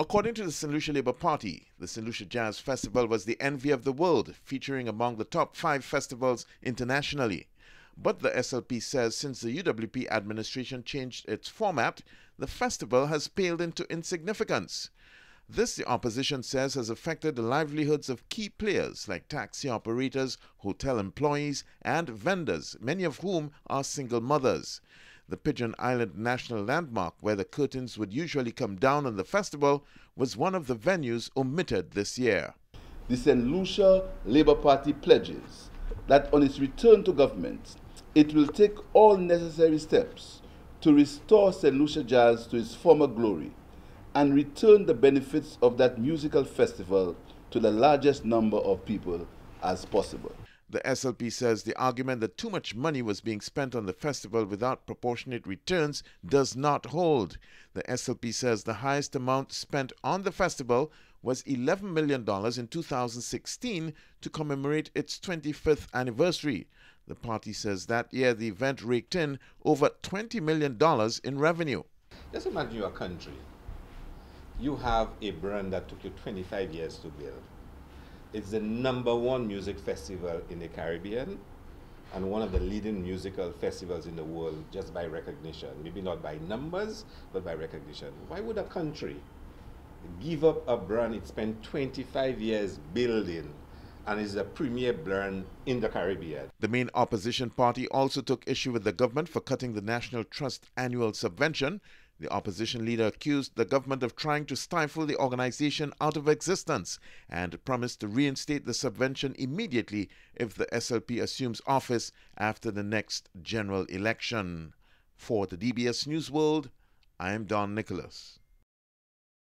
According to the St. Labour Party, the St. Jazz Festival was the envy of the world, featuring among the top five festivals internationally. But the SLP says since the UWP administration changed its format, the festival has paled into insignificance. This, the opposition says, has affected the livelihoods of key players like taxi operators, hotel employees, and vendors, many of whom are single mothers. The Pigeon Island National Landmark, where the curtains would usually come down on the festival, was one of the venues omitted this year. The St. Lucia Labour Party pledges that on its return to government, it will take all necessary steps to restore St. Lucia Jazz to its former glory and return the benefits of that musical festival to the largest number of people as possible. The SLP says the argument that too much money was being spent on the festival without proportionate returns does not hold. The SLP says the highest amount spent on the festival was $11 million in 2016 to commemorate its 25th anniversary. The party says that year the event raked in over $20 million in revenue. Just imagine your country. You have a brand that took you 25 years to build it's the number one music festival in the Caribbean and one of the leading musical festivals in the world just by recognition. Maybe not by numbers, but by recognition. Why would a country give up a brand it spent 25 years building and is a premier brand in the Caribbean. The main opposition party also took issue with the government for cutting the National Trust annual subvention the opposition leader accused the government of trying to stifle the organization out of existence and promised to reinstate the subvention immediately if the SLP assumes office after the next general election. For the DBS News World, I am Don Nicholas.